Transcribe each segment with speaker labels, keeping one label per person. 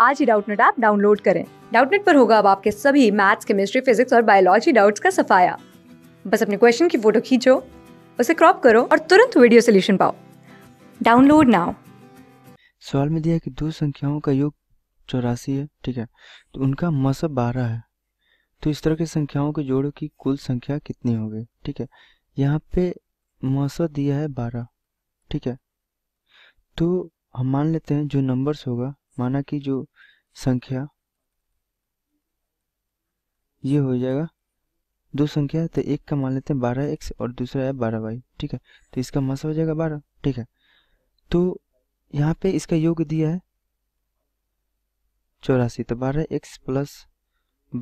Speaker 1: आज ही Doubtnut app download करें डाउटनेट पर होगा अब आपके सभी मैथ्स केमिस्ट्री फिजिक्स और बायोलॉजी डाउट्स का सफाया बस अपने क्वेश्चन की फोटो खींचो उसे क्रॉप करो और तुरंत वीडियो सोल्यूशन पाओ डाउनलोड नाउ
Speaker 2: सवाल में दिया कि दो संख्याओं का योग चौरासी है ठीक है तो उनका मसब बारह है तो इस तरह के संख्याओं के जोड़ों की कुल संख्या कितनी हो गई ठीक है यहाँ पे मसब दिया है बारह ठीक है तो हम मान लेते हैं जो नंबर्स होगा माना कि जो संख्या ये हो जाएगा दो संख्या तो एक का मान लेते हैं बारह एक्स और दूसरा है बारह वाई ठीक है तो इसका मासा हो जाएगा बारह ठीक है तो यहाँ पे इसका योग दिया है चौरासी तो बारह एक्स प्लस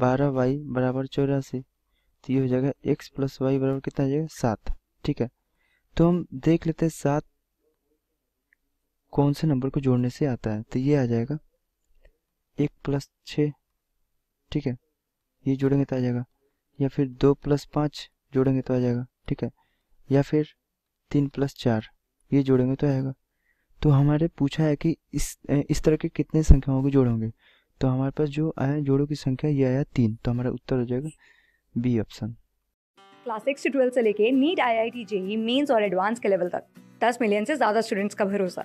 Speaker 2: बारह वाई बराबर चौरासी तो ये हो जाएगा एक्स प्लस वाई बराबर कितना जाएगा सात ठीक है तो हम देख लेते हैं सात कौन से नंबर को जोड़ने से आता है तो ये आ जाएगा एक प्लस छ ठीक है ये जोड़ेंगे तो आ जाएगा या फिर दो प्लस पाँच जोड़ेंगे तो आ जाएगा ठीक है या फिर तीन प्लस चार ये जोड़ेंगे तो आएगा तो हमारे पूछा है कि इस इस तरह के कितने संख्याओं को जोड़ोगे तो हमारे पास जो आया जोड़ों की संख्या ये आया तीन तो हमारा उत्तर हो जाएगा बी ऑप्शन
Speaker 1: क्लास सिक्स से ट्वेल्थ से लेके NEET I I T JEE mains और एडवांस के लेवल तक दस मिलियन से ज़्यादा स्टूडेंट्स का भरोसा